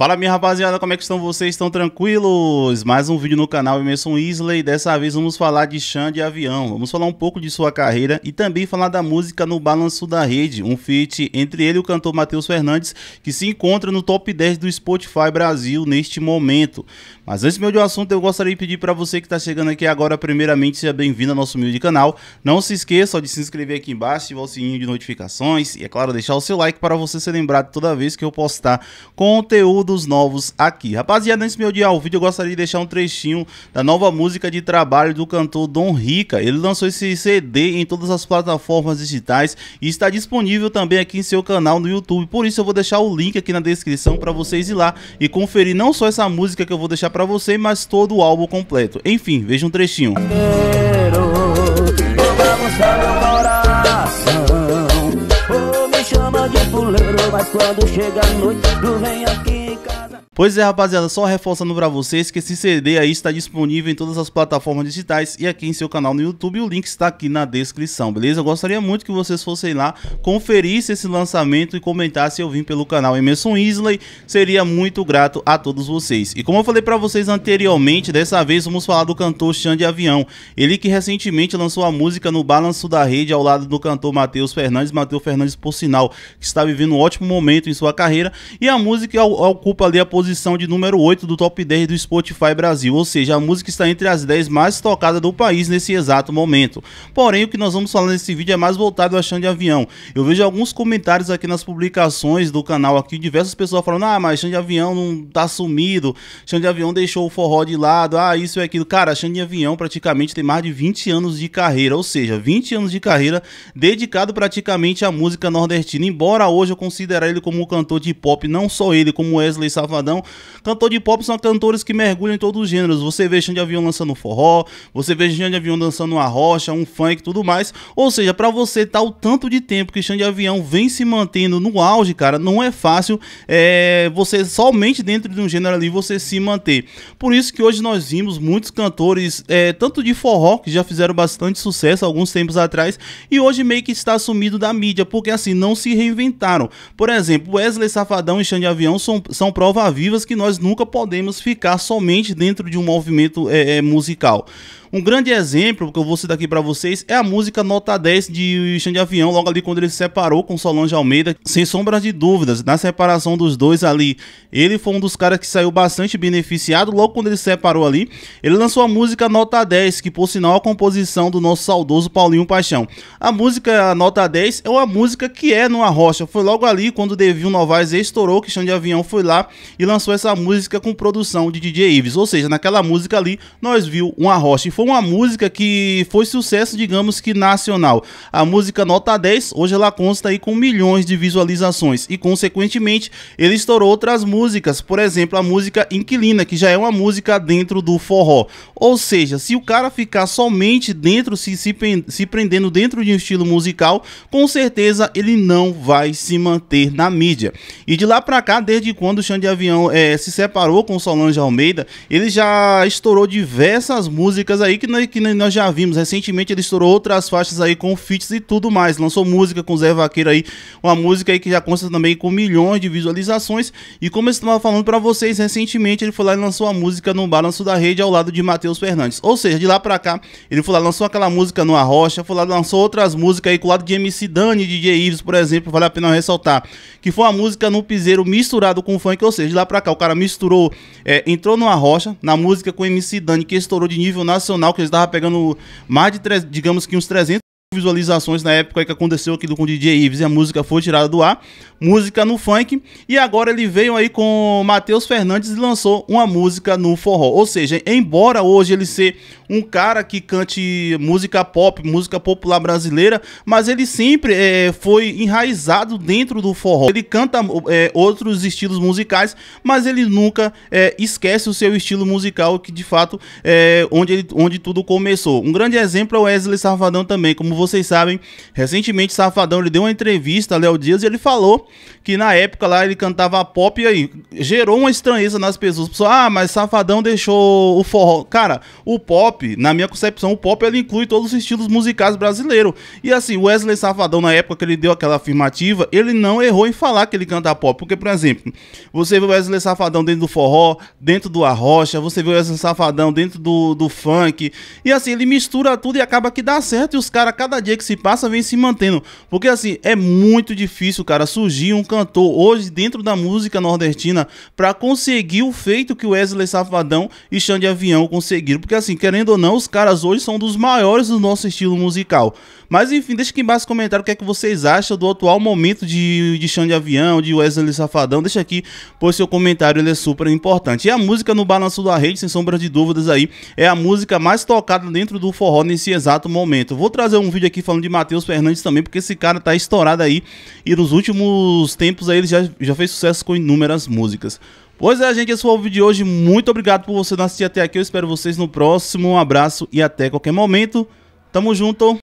Fala minha rapaziada, como é que estão vocês? Estão tranquilos? Mais um vídeo no canal Emerson Isley, dessa vez vamos falar de Chan de Avião, vamos falar um pouco de sua carreira e também falar da música no Balanço da Rede, um feat entre ele e o cantor Matheus Fernandes, que se encontra no top 10 do Spotify Brasil neste momento. Mas antes meu de um assunto, eu gostaria de pedir para você que está chegando aqui agora, primeiramente seja bem-vindo ao nosso humilde canal, não se esqueça de se inscrever aqui embaixo, ativar o sininho de notificações e é claro, deixar o seu like para você ser lembrado toda vez que eu postar conteúdo dos novos aqui. Rapaziada, antes de dia odiar o vídeo, eu gostaria de deixar um trechinho da nova música de trabalho do cantor Dom Rica. Ele lançou esse CD em todas as plataformas digitais e está disponível também aqui em seu canal no YouTube. Por isso eu vou deixar o link aqui na descrição para vocês ir lá e conferir não só essa música que eu vou deixar para você, mas todo o álbum completo. Enfim, veja um trechinho. Quero, quando chega a noite, tu vem aqui em casa Pois é, rapaziada, só reforçando pra vocês que esse CD aí está disponível em todas as plataformas digitais e aqui em seu canal no YouTube. O link está aqui na descrição, beleza? Eu gostaria muito que vocês fossem lá, conferissem esse lançamento e comentassem eu vim pelo canal Emerson Isley. Seria muito grato a todos vocês. E como eu falei pra vocês anteriormente, dessa vez vamos falar do cantor Xande Avião. Ele que recentemente lançou a música no Balanço da Rede ao lado do cantor Matheus Fernandes. Matheus Fernandes, por sinal, que está vivendo um ótimo momento em sua carreira. E a música é ocupa é ali a posição de número 8 do top 10 do Spotify Brasil, ou seja, a música está entre as 10 mais tocadas do país nesse exato momento. Porém, o que nós vamos falar nesse vídeo é mais voltado ao Xande Avião. Eu vejo alguns comentários aqui nas publicações do canal aqui, diversas pessoas falando: "Ah, mas Xande Avião não tá sumido. Xande Avião deixou o forró de lado. Ah, isso e aquilo". Cara, Xande Avião praticamente tem mais de 20 anos de carreira, ou seja, 20 anos de carreira dedicado praticamente à música nordestina. Embora hoje eu considere ele como um cantor de pop, não só ele, como Wesley Safadão Safadão. Cantor de pop são cantores que mergulham em todos os gêneros. Você vê Xande Avião lançando forró, você vê Xande Avião lançando uma rocha, um funk tudo mais. Ou seja, para você tá o tanto de tempo que Xande Avião vem se mantendo no auge, cara, não é fácil é, você somente dentro de um gênero ali você se manter. Por isso que hoje nós vimos muitos cantores, é, tanto de forró, que já fizeram bastante sucesso alguns tempos atrás, e hoje meio que está sumido da mídia, porque assim, não se reinventaram. Por exemplo, Wesley Safadão e Xande Avião são, são prova salva-vivas que nós nunca podemos ficar somente dentro de um movimento é, é musical. Um grande exemplo que eu vou citar aqui para vocês é a música Nota 10 de Xande Avião, logo ali quando ele se separou com Solange Almeida. Sem sombras de dúvidas, na separação dos dois ali, ele foi um dos caras que saiu bastante beneficiado. Logo quando ele se separou ali, ele lançou a música Nota 10, que por sinal é a composição do nosso saudoso Paulinho Paixão. A música Nota 10 é uma música que é numa rocha. Foi logo ali quando Devil Novaes estourou que Xande Avião foi lá e lançou essa música com produção de DJ Ives. Ou seja, naquela música ali, nós viu uma rocha. E foi uma música que foi sucesso, digamos que nacional. A música Nota 10, hoje ela consta aí com milhões de visualizações e, consequentemente, ele estourou outras músicas, por exemplo, a música Inquilina, que já é uma música dentro do forró. Ou seja, se o cara ficar somente dentro, se, se, se prendendo dentro de um estilo musical, com certeza ele não vai se manter na mídia. E de lá pra cá, desde quando o Chão de Avião é, se separou com Solange Almeida, ele já estourou diversas músicas aí aí que nós, que nós já vimos. Recentemente ele estourou outras faixas aí com feats e tudo mais. Lançou música com Zé Vaqueiro aí, uma música aí que já consta também com milhões de visualizações. E como eu estava falando para vocês, recentemente ele foi lá e lançou a música no Balanço da Rede ao lado de Matheus Fernandes. Ou seja, de lá pra cá, ele foi lá, lançou aquela música no Arrocha, foi lá, lançou outras músicas aí com o lado de MC Dani, DJ Ives, por exemplo, vale a pena ressaltar. Que foi uma música no piseiro misturado com funk, ou seja, de lá pra cá o cara misturou, é, entrou no Arrocha, na música com MC Dani, que estourou de nível nacional sensacional, que eles estavam pegando mais de, digamos que uns 300 visualizações na época que aconteceu aquilo com o DJ Ives e a música foi tirada do ar, música no funk, e agora ele veio aí com Matheus Fernandes e lançou uma música no forró. Ou seja, embora hoje ele ser um cara que cante música pop, música popular brasileira, mas ele sempre é, foi enraizado dentro do forró. Ele canta é, outros estilos musicais, mas ele nunca é, esquece o seu estilo musical, que de fato é onde, ele, onde tudo começou. Um grande exemplo é o Wesley Safadão também. Como vocês sabem, recentemente Safadão ele deu uma entrevista a Léo Dias e ele falou que na época lá ele cantava pop e aí gerou uma estranheza nas pessoas. Pessoal, ah, mas Safadão deixou o forró. Cara, o pop pop, na minha concepção, o pop ele inclui todos os estilos musicais brasileiros. E assim, o Wesley Safadão, na época que ele deu aquela afirmativa, ele não errou em falar que ele canta pop. Porque, por exemplo, você vê o Wesley Safadão dentro do forró, dentro do arrocha, você vê o Wesley Safadão dentro do, do funk. E assim, ele mistura tudo e acaba que dá certo. E os caras, cada dia que se passa, vem se mantendo. Porque assim, é muito difícil, cara, surgir um cantor hoje dentro da música nordestina para conseguir o feito que o Wesley Safadão e Xande Avião conseguiram. Porque assim, querendo querendo ou não, os caras hoje são dos maiores do nosso estilo musical. Mas enfim, deixa aqui embaixo comentário o que é que vocês acham do atual momento de, de Chão de Avião, de Wesley Safadão. Deixa aqui, pois seu comentário ele é super importante. E a música no Balanço da Rede, sem sombra de dúvidas aí, é a música mais tocada dentro do forró nesse exato momento. Vou trazer um vídeo aqui falando de Matheus Fernandes também, porque esse cara tá estourado aí e nos últimos tempos aí ele já, já fez sucesso com inúmeras músicas. Pois é, gente, esse foi o vídeo de hoje. Muito obrigado por você assistir até aqui. Eu espero vocês no próximo. Um abraço e até qualquer momento. Tamo junto.